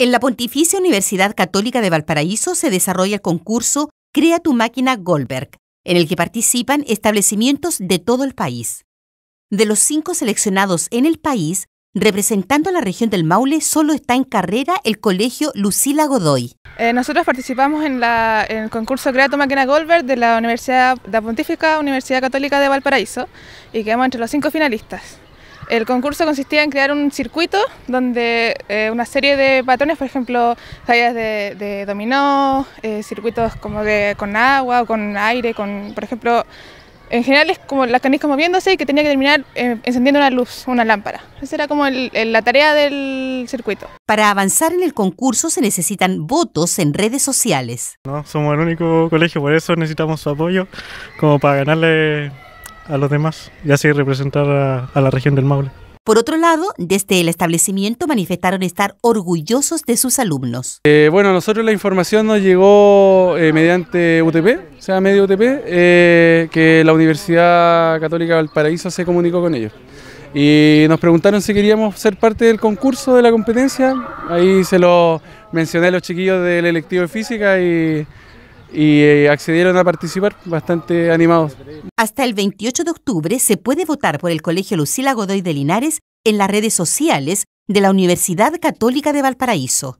En la Pontificia Universidad Católica de Valparaíso se desarrolla el concurso Crea tu máquina Goldberg, en el que participan establecimientos de todo el país. De los cinco seleccionados en el país, representando la región del Maule, solo está en carrera el colegio Lucila Godoy. Eh, nosotros participamos en, el concurso Crea tu máquina Goldberg de la Universidad Pontificia Universidad Católica de Valparaíso y quedamos entre los cinco finalistas. El concurso consistía en crear un circuito donde eh, una serie de patrones, por ejemplo, tallas de, dominó, eh, circuitos como con agua o con aire, con, por ejemplo, en general es como las canicas moviéndose y que tenía que terminar eh, encendiendo una luz, una lámpara. Esa era como la tarea del circuito. Para avanzar en el concurso se necesitan votos en redes sociales. No, somos el único colegio, por eso necesitamos su apoyo, como para ganarle a los demás y así representar a, la región del Maule. Por otro lado, desde el establecimiento manifestaron estar orgullosos de sus alumnos. Eh, bueno, nosotros la información nos llegó eh, mediante UTP, o sea, medio UTP, eh, que la Universidad Católica Valparaíso se comunicó con ellos. Y nos preguntaron si queríamos ser parte del concurso de la competencia. Ahí se lo mencioné a los chiquillos del electivo de física y y eh, accedieron a participar bastante animados. Hasta el 28 de octubre se puede votar por el Colegio Lucila Godoy de Linares en las redes sociales de la Universidad Católica de Valparaíso.